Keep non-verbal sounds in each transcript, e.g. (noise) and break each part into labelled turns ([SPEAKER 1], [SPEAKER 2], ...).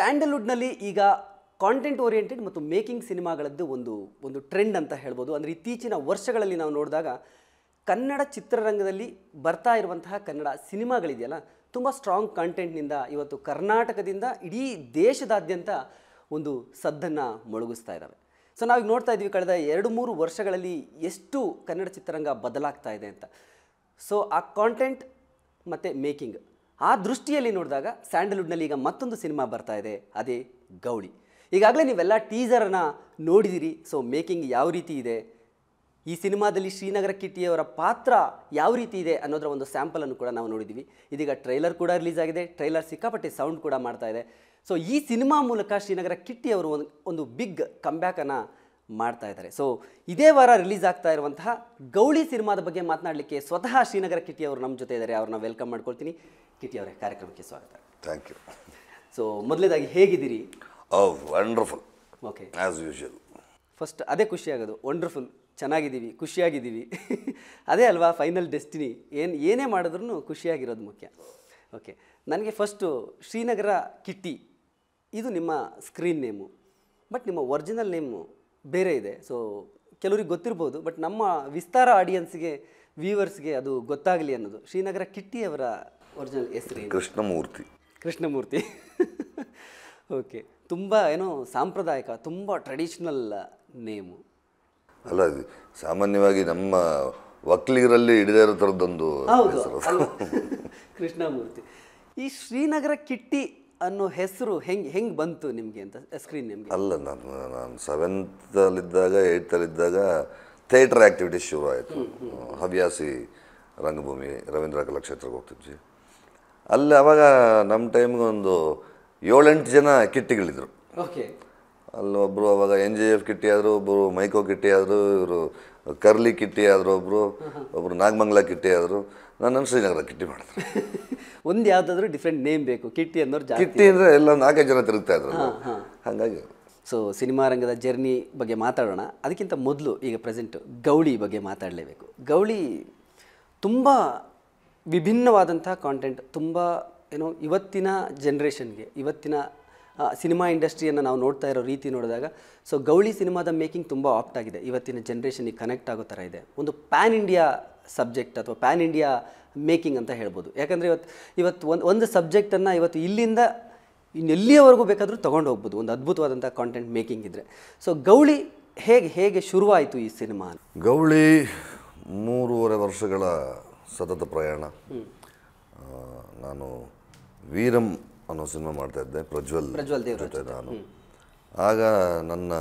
[SPEAKER 1] ಸ್ಯಾಂಡಲ್ವುಡ್ನಲ್ಲಿ ಈಗ content oriented ಮತ್ತು making ಸಿನಿಮಾಗಳದ್ದು ಒಂದು ಒಂದು ಟ್ರೆಂಡ್ ಅಂತ ಹೇಳ್ಬೋದು ಅಂದರೆ ಇತ್ತೀಚಿನ ವರ್ಷಗಳಲ್ಲಿ ನಾವು ನೋಡಿದಾಗ ಕನ್ನಡ ಚಿತ್ರರಂಗದಲ್ಲಿ ಬರ್ತಾ ಇರುವಂತಹ ಕನ್ನಡ ಸಿನಿಮಾಗಳಿದೆಯಲ್ಲ ತುಂಬ ಸ್ಟ್ರಾಂಗ್ ಕಾಂಟೆಂಟ್ನಿಂದ ಇವತ್ತು ಕರ್ನಾಟಕದಿಂದ ಇಡೀ ದೇಶದಾದ್ಯಂತ ಒಂದು ಸದ್ದನ್ನು ಮೊಳಗಿಸ್ತಾ ಇದ್ದಾವೆ ಸೊ ನಾವೀಗ ನೋಡ್ತಾ ಇದ್ದೀವಿ ಕಳೆದ ಎರಡು ಮೂರು ವರ್ಷಗಳಲ್ಲಿ ಎಷ್ಟು ಕನ್ನಡ ಚಿತ್ರರಂಗ ಬದಲಾಗ್ತಾ ಇದೆ ಅಂತ ಸೊ ಆ ಕಾಂಟೆಂಟ್ ಮತ್ತು ಮೇಕಿಂಗ್ ಆ ದೃಷ್ಟಿಯಲ್ಲಿ ನೋಡಿದಾಗ ಸ್ಯಾಂಡಲ್ವುಡ್ನಲ್ಲಿ ಈಗ ಮತ್ತೊಂದು ಸಿನಿಮಾ ಬರ್ತಾ ಇದೆ ಅದೇ ಗೌಳಿ ಈಗಾಗಲೇ ನೀವೆಲ್ಲ ಟೀಸರನ್ನು ನೋಡಿದಿರಿ ಸೊ ಮೇಕಿಂಗ್ ಯಾವ ರೀತಿ ಇದೆ ಈ ಸಿನಿಮಾದಲ್ಲಿ ಶ್ರೀನಗರ ಕಿಟ್ಟಿಯವರ ಪಾತ್ರ ಯಾವ ರೀತಿ ಇದೆ ಅನ್ನೋದರ ಒಂದು ಸ್ಯಾಂಪಲನ್ನು ಕೂಡ ನಾವು ನೋಡಿದ್ದೀವಿ ಇದೀಗ ಟ್ರೈಲರ್ ಕೂಡ ರಿಲೀಸ್ ಆಗಿದೆ ಟ್ರೈಲರ್ ಸಿಕ್ಕಾಪಟ್ಟೆ ಸೌಂಡ್ ಕೂಡ ಮಾಡ್ತಾ ಇದೆ ಸೊ ಈ ಸಿನಿಮಾ ಮೂಲಕ ಶ್ರೀನಗರ ಕಿಟ್ಟಿಯವರು ಒಂದು ಒಂದು ಬಿಗ್ ಕಂಬ್ಯಾಕನ್ನು ಮಾಡ್ತಾ ಇದ್ದಾರೆ ಸೊ ಇದೇ ವಾರ ರಿಲೀಸ್ ಆಗ್ತಾ ಇರುವಂತಹ ಗೌಳಿ ಸಿನಿಮಾದ ಬಗ್ಗೆ ಮಾತನಾಡಲಿಕ್ಕೆ ಸ್ವತಃ ಶ್ರೀನಗರ ಕಿಟಿ ಅವರು ನಮ್ಮ ಜೊತೆ ಇದ್ದಾರೆ ಅವ್ರನ್ನ ವೆಲ್ಕಮ್ ಮಾಡ್ಕೊಳ್ತೀನಿ ಕಿಟಿ ಅವರೇ ಕಾರ್ಯಕ್ರಮಕ್ಕೆ ಸ್ವಾಗತ ಥ್ಯಾಂಕ್ ಯು ಸೊ ಮೊದಲೇದಾಗಿ ಹೇಗಿದ್ದೀರಿ
[SPEAKER 2] wonderful okay as usual
[SPEAKER 1] first ಅದೇ ಖುಷಿ ಆಗೋದು ವಂಡರ್ಫುಲ್ ಚೆನ್ನಾಗಿದ್ದೀವಿ ಖುಷಿಯಾಗಿದ್ದೀವಿ (laughs) ಅದೇ ಅಲ್ವಾ ಫೈನಲ್ ಡೆಸ್ಟಿನಿ ಏನು ಏನೇ ಮಾಡಿದ್ರೂ ಖುಷಿಯಾಗಿರೋದು ಮುಖ್ಯ ಓಕೆ ನನಗೆ ಫಸ್ಟು ಶ್ರೀನಗರ ಕಿಟ್ಟಿ ಇದು ನಿಮ್ಮ ಸ್ಕ್ರೀನ್ ನೇಮು ಬಟ್ ನಿಮ್ಮ ಒರಿಜಿನಲ್ ನೇಮು ಬೇರೆ ಇದೆ ಸೊ ಕೆಲವರಿಗೆ ಗೊತ್ತಿರ್ಬೋದು ಬಟ್ ನಮ್ಮ ವಿಸ್ತಾರ ಆಡಿಯನ್ಸ್ಗೆ ವ್ಯೂವರ್ಸ್ಗೆ ಅದು ಗೊತ್ತಾಗಲಿ ಅನ್ನೋದು ಶ್ರೀನಗರ ಕಿಟ್ಟಿಯವರ ಒರಿಜಿನಲ್ ಹೆಸರು
[SPEAKER 2] ಕೃಷ್ಣಮೂರ್ತಿ
[SPEAKER 1] ಕೃಷ್ಣಮೂರ್ತಿ ಓಕೆ (laughs) ತುಂಬ ಏನೋ ಸಾಂಪ್ರದಾಯಿಕ ತುಂಬ ಟ್ರೆಡಿಷ್ನಲ್
[SPEAKER 2] ನೇಮು ಅಲ್ಲ ಸಾಮಾನ್ಯವಾಗಿ ನಮ್ಮ ವಕ್ಲಿಗರಲ್ಲಿ ಹಿಡಿದೇ ಇರೋ ಥರದ್ದೊಂದು (laughs)
[SPEAKER 1] ಕೃಷ್ಣಮೂರ್ತಿ ಈ ಶ್ರೀನಗರ ಕಿಟ್ಟಿ ಅನ್ನೋ ಹೆಸರು ಹೆಂಗೆ ಹೆಂಗೆ ಬಂತು ನಿಮಗೆ ಅಂತ ಸ್ಕ್ರೀನ್ ನಿಮಗೆ
[SPEAKER 2] ಅಲ್ಲ ನಾನು ನಾನು ಸೆವೆಂತಲ್ಲಿದ್ದಾಗ ಏಯ್ತಲ್ಲಿದ್ದಾಗ ಥಿಯೇಟರ್ ಆ್ಯಕ್ಟಿವಿಟೀಸ್ ಶುರು ಆಯಿತು ಹವ್ಯಾಸಿ ರಂಗಭೂಮಿ ರವೀಂದ್ರ ಕಲಾಕ್ಷೇತ್ರಕ್ಕೆ ಹೋಗ್ತಿದ್ವಿ ಅಲ್ಲಿ ಅವಾಗ ನಮ್ಮ ಟೈಮ್ಗೆ ಒಂದು ಏಳೆಂಟು ಜನ ಕಿಟ್ಟಿಗಳಿದ್ರು ಓಕೆ ಅಲ್ಲೊಬ್ಬರು ಅವಾಗ ಎನ್ ಜಿ ಎಫ್ ಕಿಟ್ಟಿ ಆದರು ಒಬ್ಬರು ಮೈಕೋ ಕಿಟ್ಟಿ ಆದರು ಇವರು ಕರ್ಲಿ ಕಿಟ್ಟಿ ಆದರೂ ಒಬ್ಬರು ಒಬ್ಬರು ನಾಗಮಂಗ್ಲ ಕಿಟ್ಟಿ ಆದರು ನನ್ನ ಶ್ರೀನಗರ ಕಿಟ್ಟಿ ಮಾಡಿದ್ರು
[SPEAKER 1] ಒಂದು ಯಾವುದಾದ್ರೂ ಡಿಫ್ರೆಂಟ್ ನೇಮ್ ಬೇಕು ಕಿಟ್ಟಿ ಅನ್ನೋರು ಕಿಟ್ಟಿ ಅಂದರೆ ಎಲ್ಲ ನಾಲ್ಕೈದು ಜನ ತಿರುಗ್ತಾ ಇದ್ರು ಹಾಗಾಗಿ ಸೊ ಸಿನಿಮಾ ರಂಗದ ಜರ್ನಿ ಬಗ್ಗೆ ಮಾತಾಡೋಣ ಅದಕ್ಕಿಂತ ಮೊದಲು ಈಗ ಪ್ರೆಸೆಂಟ್ ಗೌಳಿ ಬಗ್ಗೆ ಮಾತಾಡಲೇಬೇಕು ಗೌಳಿ ತುಂಬ ವಿಭಿನ್ನವಾದಂಥ ಕಾಂಟೆಂಟ್ ತುಂಬ ಏನೋ ಇವತ್ತಿನ ಜನ್ರೇಷನ್ಗೆ ಇವತ್ತಿನ ಸಿನಿಮಾ ಇಂಡಸ್ಟ್ರಿಯನ್ನು ನಾವು ನೋಡ್ತಾ ಇರೋ ರೀತಿ ನೋಡಿದಾಗ ಸೊ ಗೌಳಿ ಸಿನಿಮಾದ ಮೇಕಿಂಗ್ ತುಂಬ ಆಪ್ಟ್ ಆಗಿದೆ ಇವತ್ತಿನ ಜನ್ರೇಷನಿಗೆ ಕನೆಕ್ಟ್ ಆಗೋ ಥರ ಇದೆ ಒಂದು ಪ್ಯಾನ್ ಇಂಡಿಯಾ ಸಬ್ಜೆಕ್ಟ್ ಅಥವಾ ಪ್ಯಾನ್ ಇಂಡಿಯಾ ಮೇಕಿಂಗ್ ಅಂತ ಹೇಳ್ಬೋದು ಯಾಕಂದರೆ ಇವತ್ತು ಇವತ್ತು ಒಂದು ಒಂದು ಸಬ್ಜೆಕ್ಟನ್ನು ಇವತ್ತು ಇಲ್ಲಿಂದ ಎಲ್ಲಿಯವರೆಗೂ ಬೇಕಾದರೂ ತೊಗೊಂಡು ಹೋಗ್ಬೋದು ಒಂದು ಅದ್ಭುತವಾದಂಥ ಕಾಂಟೆಂಟ್ ಮೇಕಿಂಗ್ ಇದ್ದರೆ ಸೊ ಗೌಳಿ ಹೇಗೆ ಹೇಗೆ ಶುರುವಾಯಿತು ಈ ಸಿನಿಮಾ
[SPEAKER 2] ಗೌಳಿ ಮೂರುವರೆ ವರ್ಷಗಳ ಸತತ ಪ್ರಯಾಣ ನಾನು ವೀರಂ ಅನ್ನೋ ಸಿನಿಮಾ ಮಾಡ್ತಾ ಇದ್ದೆ ಪ್ರಜ್ವಲ್ ಪ್ರಜ್ವಲ್ ಜೊತೆ ನಾನು ಆಗ ನನ್ನ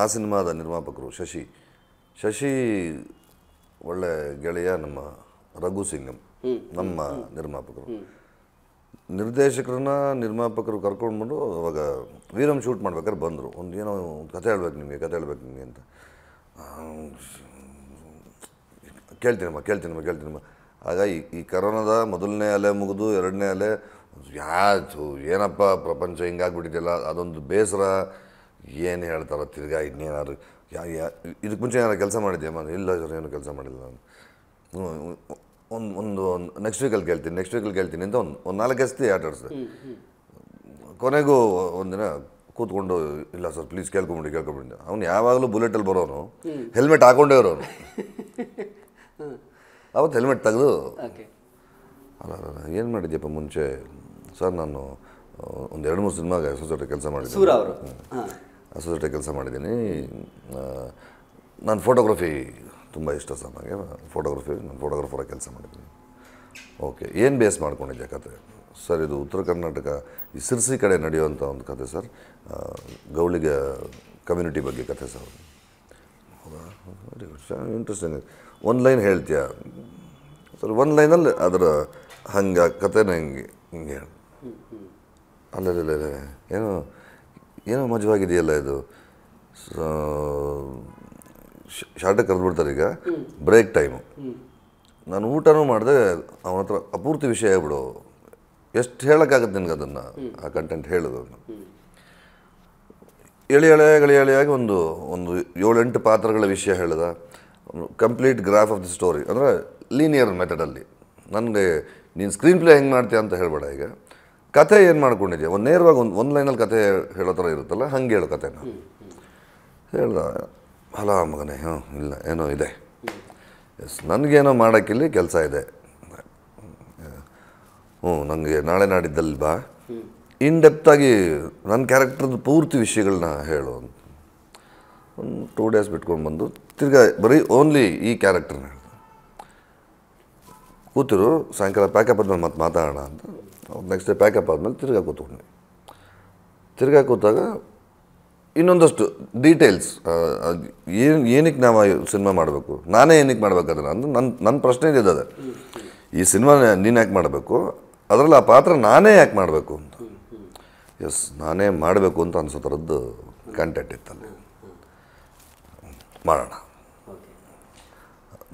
[SPEAKER 2] ಆ ಸಿನಿಮಾದ ನಿರ್ಮಾಪಕರು ಶಶಿ ಶಶಿ ಒಳ್ಳೆ ಗೆಳೆಯ ನಮ್ಮ ರಘು ಸಿಂಗಂ ನಮ್ಮ ನಿರ್ಮಾಪಕರು ನಿರ್ದೇಶಕರನ್ನ ನಿರ್ಮಾಪಕರು ಬಂದು ಅವಾಗ ವೀರಂ ಶೂಟ್ ಮಾಡ್ಬೇಕಾದ್ರೆ ಬಂದರು ಒಂದು ಏನೋ ಕಥೆ ಹೇಳ್ಬೇಕು ನಿಮಗೆ ಕಥೆ ಹೇಳ್ಬೇಕು ನಿಮಗೆ ಅಂತ ಕೇಳ್ತೀನಮ್ಮ ಕೇಳ್ತೀನಮ್ಮ ಕೇಳ್ತೀನಮ್ಮ ಆಗ ಈ ಈ ಕರೋನಾದ ಮೊದಲನೇ ಅಲೆ ಮುಗಿದು ಎರಡನೇ ಅಲೆ ಯಾತು ಏನಪ್ಪ ಪ್ರಪಂಚ ಹಿಂಗಾಗ್ಬಿಟ್ಟಿದೆಯಲ್ಲ ಅದೊಂದು ಬೇಸರ ಏನು ಹೇಳ್ತಾರೋ ತಿರ್ಗಾ ಇನ್ನೇನಾದ್ರು ಯಾ ಯಾ ಇದಕ್ಕೆ ಮುಂಚೆ ಏನಾರು ಕೆಲಸ ಮಾಡಿದ್ದೆ ಇಲ್ಲ ಸರ್ ಏನು ಕೆಲಸ ಮಾಡಿಲ್ಲ ನಾನು ಒಂದು ಒಂದು ನೆಕ್ಸ್ಟ್ ವೀಕಲ್ಲಿ ಕೇಳ್ತೀನಿ ನೆಕ್ಸ್ಟ್ ವೀಕಲ್ಲಿ ಕೇಳ್ತೀನಿ ಅಂತ ಒಂದು ಒಂದು ನಾಲ್ಕು ಗಸ್ತಿ ಆಟಾಡಿಸಿದೆ ಕೊನೆಗೂ ಒಂದಿನ ಕೂತ್ಕೊಂಡು ಇಲ್ಲ ಸರ್ ಪ್ಲೀಸ್ ಕೇಳ್ಕೊಂಬಿಡಿ ಕೇಳ್ಕೊಂಬಿಡಿ ಅವ್ನು ಯಾವಾಗಲೂ ಬುಲೆಟಲ್ಲಿ ಬರೋನು ಹೆಲ್ಮೆಟ್ ಹಾಕೊಂಡೇ ಇರೋನು ಅವತ್ತು ಹೆಲ್ಮೆಟ್ ತೆಗೆದು ಅಲ್ಲ ಏನು ಮಾಡಿದ್ಯಪ್ಪ ಮುಂಚೆ ಸರ್ ನಾನು ಒಂದು ಎರಡು ಮೂರು ಸಿನಿಮಾಗೆ ಜೊತೆ ಕೆಲಸ ಮಾಡಿದ್ದೀನಿ ಅಸೋಸಿಯೇಟ್ ಕೆಲಸ ಮಾಡಿದ್ದೀನಿ ನಾನು ಫೋಟೋಗ್ರಫಿ ತುಂಬ ಇಷ್ಟ ಸರ್ ನನಗೆ ಫೋಟೋಗ್ರಫಿ ನಾನು ಫೋಟೋಗ್ರಫರಾಗಿ ಕೆಲಸ ಮಾಡಿದ್ದೀನಿ ಓಕೆ ಏನು ಬೇಸ್ ಮಾಡ್ಕೊಂಡಿದ್ದೆ ಕತೆ ಸರ್ ಇದು ಉತ್ತರ ಕರ್ನಾಟಕ ಈ ಸಿರ್ಸಿ ಕಡೆ ನಡೆಯುವಂಥ ಒಂದು ಕತೆ ಸರ್ ಗೌಳಿಗ ಕಮ್ಯುನಿಟಿ ಬಗ್ಗೆ ಕತೆ ಸರ್ ಹೌದಾ ಗುಡ್ ಸರ್ ಇಂಟ್ರೆಸ್ಟಿಂಗ್ ಒಂದು ಲೈನ್ ಹೇಳ್ತೀಯ ಸರ್ ಒಂದು ಲೈನಲ್ಲಿ ಅದರ ಹಂಗೆ ಕತೆ ನನಗೆ ಹಿಂಗೆ ಅಲ್ಲ ಏನು ಏನೋ ಮಜವಾಗಿದೆಯಲ್ಲ ಇದು ಶಾರ್ಟಾಗಿ ಬಿಡ್ತಾರೆ ಈಗ ಬ್ರೇಕ್ ಟೈಮು ನಾನು ಊಟನೂ ಮಾಡಿದೆ ಅವನ ಹತ್ರ ಅಪೂರ್ತಿ ವಿಷಯ ಹೇಳ್ಬಿಡು ಎಷ್ಟು ಹೇಳೋಕ್ಕಾಗತ್ತೆ ನಿನಗೆ ಅದನ್ನು ಆ ಕಂಟೆಂಟ್ ಅವನು ಎಳೆ ಎಳೆಯಾಗಿ ಎಳೆಯಾಗಿ ಒಂದು ಒಂದು ಏಳೆಂಟು ಪಾತ್ರಗಳ ವಿಷಯ ಹೇಳಿದ complete graph of the story ಅಂದರೆ ಲೀನಿಯರ್ ಮೆಥಡಲ್ಲಿ ನನಗೆ ನೀನು ಸ್ಕ್ರೀನ್ ಪ್ಲೇ ಹೆಂಗೆ ಮಾಡ್ತೀಯ ಅಂತ ಹೇಳಬೇಡ ಈಗ ಕತೆ ಏನು ಮಾಡ್ಕೊಂಡಿದ್ಯಾ ಒಂದು ನೇರವಾಗಿ ಒಂದು ಒಂದು ಲೈನಲ್ಲಿ ಕಥೆ ಹೇಳೋ ಥರ ಇರುತ್ತಲ್ಲ ಹಂಗೆ ಹೇಳು ಕಥೆನ ಹೇಳ್ದ ಹಲೋ ಮಗನೇ ಹ್ಞೂ ಇಲ್ಲ ಏನೋ ಇದೆ ಎಸ್ ನನಗೇನೋ ಮಾಡೋಕ್ಕಿಲ್ಲಿ ಕೆಲಸ ಇದೆ ಹ್ಞೂ ನನಗೆ ನಾಳೆ ನಾಡಿದ್ದಲ್ಲಿ ಬಾ ಇನ್ ಡೆಪ್ತಾಗಿ ನನ್ನ ಕ್ಯಾರೆಕ್ಟರ್ದು ಪೂರ್ತಿ ವಿಷಯಗಳನ್ನ ಹೇಳು ಒಂದು ಟೂ ಡೇಸ್ ಬಿಟ್ಕೊಂಡು ಬಂದು ತಿರ್ಗಾ ಬರೀ ಓನ್ಲಿ ಈ ಕ್ಯಾರೆಕ್ಟರ್ನ ಕೂತರು ಸಾಯಂಕಾಲ ಪ್ಯಾಕಪ್ ಆದಮೇಲೆ ಮತ್ತೆ ಮಾತಾಡೋಣ ಅಂತ ನೆಕ್ಸ್ಟ್ ಡೇ ಪ್ಯಾಕಪ್ ಆದಮೇಲೆ ತಿರ್ಗಾ ಕೂತ್ಕೊಂಡ್ವಿ ತಿರ್ಗಾ ಕೂತಾಗ ಇನ್ನೊಂದಷ್ಟು ಡೀಟೇಲ್ಸ್ ಏನು ಏನಕ್ಕೆ ನಾವು ಸಿನಿಮಾ ಮಾಡಬೇಕು ನಾನೇ ಏನಕ್ಕೆ ಮಾಡಬೇಕು ಅದನ್ನು ಅಂದ್ರೆ ನನ್ನ ನನ್ನ ಪ್ರಶ್ನೆ ಇದ್ದದೆ ಈ ಸಿನಿಮಾ ನೀನು ಯಾಕೆ ಮಾಡಬೇಕು ಅದರಲ್ಲಿ ಆ ಪಾತ್ರ ನಾನೇ ಯಾಕೆ ಮಾಡಬೇಕು ಅಂತ ಎಸ್ ನಾನೇ ಮಾಡಬೇಕು ಅಂತ ಅನ್ಸೋ ಥರದ್ದು ಕಂಟೆಂಟ್ ಇತ್ತಲ್ಲಿ ಮಾಡೋಣ